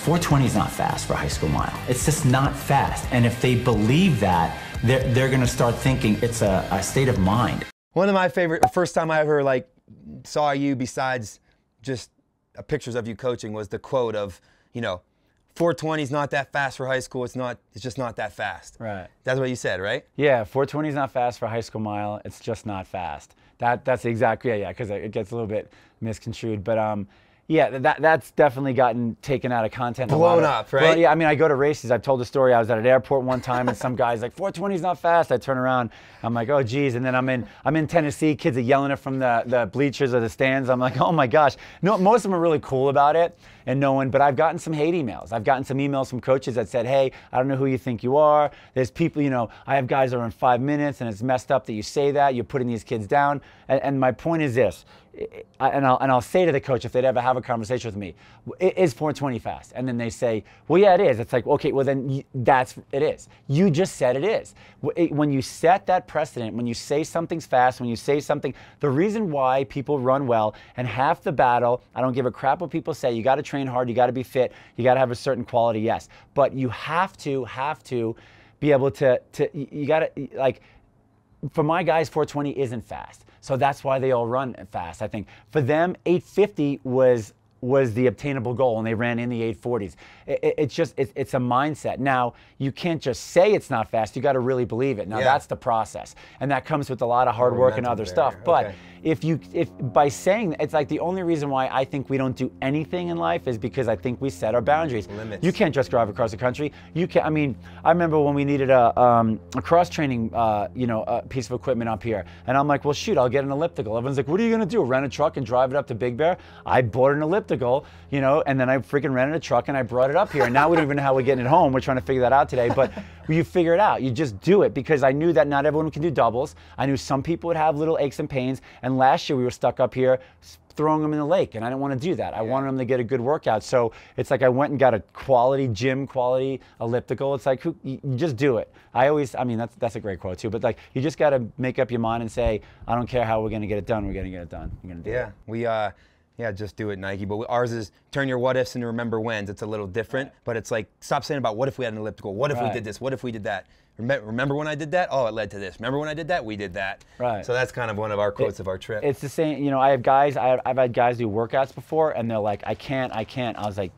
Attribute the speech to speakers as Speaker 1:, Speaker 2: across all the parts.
Speaker 1: 420 is not fast for a high school mile. It's just not fast. And if they believe that, they're, they're going to start thinking it's a, a state of mind.
Speaker 2: One of my favorite, the first time I ever like saw you besides just uh, pictures of you coaching was the quote of, you know, 420 is not that fast for high school. It's not. It's just not that fast. Right. That's what you said, right?
Speaker 1: Yeah, 420 is not fast for a high school mile. It's just not fast. That that's exactly yeah yeah because it gets a little bit misconstrued. But um, yeah, that that's definitely gotten taken out of content. Blown up, right? Well, yeah, I mean, I go to races. I've told the story. I was at an airport one time, and some guy's like, "420 is not fast." I turn around, I'm like, "Oh, geez." And then I'm in I'm in Tennessee. Kids are yelling it from the the bleachers or the stands. I'm like, "Oh my gosh!" No, most of them are really cool about it and no one, but I've gotten some hate emails. I've gotten some emails from coaches that said, hey, I don't know who you think you are. There's people, you know, I have guys that are in five minutes and it's messed up that you say that. You're putting these kids down. And, and my point is this, and I'll, and I'll say to the coach if they'd ever have a conversation with me, is 420 fast? And then they say, well, yeah, it is. It's like, okay, well, then that's, it is. You just said it is. When you set that precedent, when you say something's fast, when you say something, the reason why people run well and half the battle, I don't give a crap what people say, you got to train hard, you got to be fit, you got to have a certain quality, yes. But you have to, have to be able to, to you got to, like, for my guys, 420 isn't fast. So that's why they all run fast, I think. For them, 850 was was the obtainable goal and they ran in the 840s it, it, it's just it, it's a mindset now you can't just say it's not fast you got to really believe it now yeah. that's the process and that comes with a lot of hard work and other barrier. stuff but okay if you if by saying it's like the only reason why I think we don't do anything in life is because I think we set our boundaries. Limits. You can't just drive across the country. You can not I mean, I remember when we needed a, um, a cross training, uh, you know, a piece of equipment up here, and I'm like, well, shoot, I'll get an elliptical. Everyone's like, what are you gonna do? Rent a truck and drive it up to Big Bear? I bought an elliptical, you know, and then I freaking rented a truck and I brought it up here, and now we don't even know how we're getting it home. We're trying to figure that out today, but you figure it out. You just do it because I knew that not everyone can do doubles. I knew some people would have little aches and pains. And last year we were stuck up here throwing them in the lake and I didn't want to do that. I wanted them to get a good workout. So it's like I went and got a quality gym, quality elliptical. It's like who, you just do it. I always I mean that's that's a great quote too, but like you just got to make up your mind and say I don't care how we're going to get it done. We're going to get it done. We're
Speaker 2: going to do yeah. it. Yeah. We uh yeah, just do it, Nike. But ours is turn your what ifs into remember whens. It's a little different, but it's like stop saying about what if we had an elliptical? What if right. we did this? What if we did that? Remember when I did that? Oh, it led to this. Remember when I did that? We did that. Right. So that's kind of one of our quotes it, of our trip.
Speaker 1: It's the same. You know, I have guys. I have, I've had guys do workouts before, and they're like, "I can't, I can't." I was like,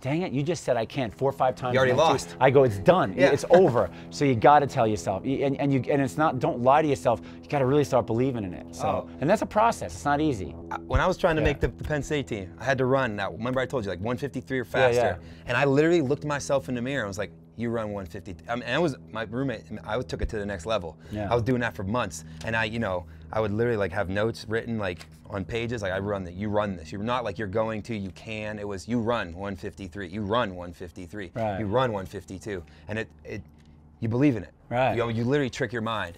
Speaker 1: dang it, you just said I can't four or five times. You already lost. Two. I go, it's done. Yeah. It's over. So you got to tell yourself, and, and you and it's not. Don't lie to yourself. You got to really start believing in it. So, oh. and that's a process. It's not easy.
Speaker 2: When I was trying to yeah. make the, the, Penn State team, I had to run. Now, remember I told you like 153 or faster, yeah, and I literally looked myself in the mirror. I was like, you run 150. I mean, I was my roommate. I took it to the next level. Yeah. I was doing that for months, and I, you know, I would literally like have notes written like on pages. Like I run that. You run this. You're not like you're going to. You can. It was you run 153. You run 153. Right. You run 152, and it it you believe in it. Right. You you literally trick your mind.